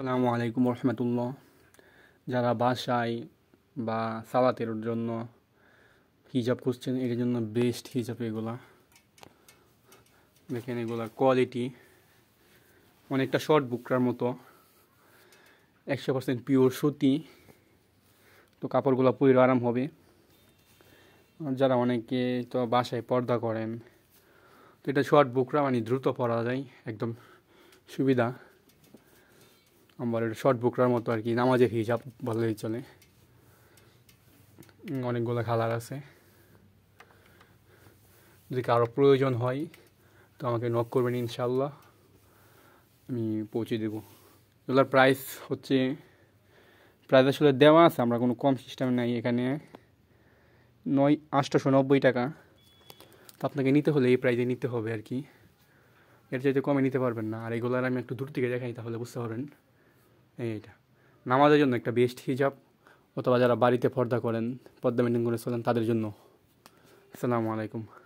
আসসালামু আলাইকুম রহমতুল্লাহ যারা বাসায় বা সালাতের জন্য হিজাব খুঁজছেন এর জন্য বেস্ট হিজাব এগুলা দেখেন এগুলা কোয়ালিটি অনেকটা শর্ট বুকরার মতো একশো পার্সেন্ট পিওর সুতি তো কাপড়গুলো পুরো আরাম হবে যারা অনেকে তো বাসায় পর্দা করেন তো এটা শর্ট বুকরা মানে দ্রুত পরা যায় একদম সুবিধা আমার শর্ট বুকরার মতো আর কি নামাজের হিজাব বললেই চলে অনেকগুলো কালার আছে যদি কারো প্রয়োজন হয় তো আমাকে নক করবেন ইনশাল্লাহ আমি পৌঁছে দেব এগুলোর প্রাইস হচ্ছে প্রাইস আসলে দেওয়া আছে আমরা কোনো কম সিস্টেম নাই এখানে নয় আটশোশো নব্বই টাকা তো আপনাকে নিতে হলে এই প্রাইজে নিতে হবে আর কি এর চাইতে কমে নিতে পারবেন না আর এগুলার আমি একটু দূর থেকে দেখাই তাহলে বুঝতে পারবেন এইটা নামাজের জন্য একটা বেস্ট হিজাব অথবা যারা বাড়িতে পর্দা করেন পর্দা মেনটেন করে চলেন তাদের জন্য আসসালামু আলাইকুম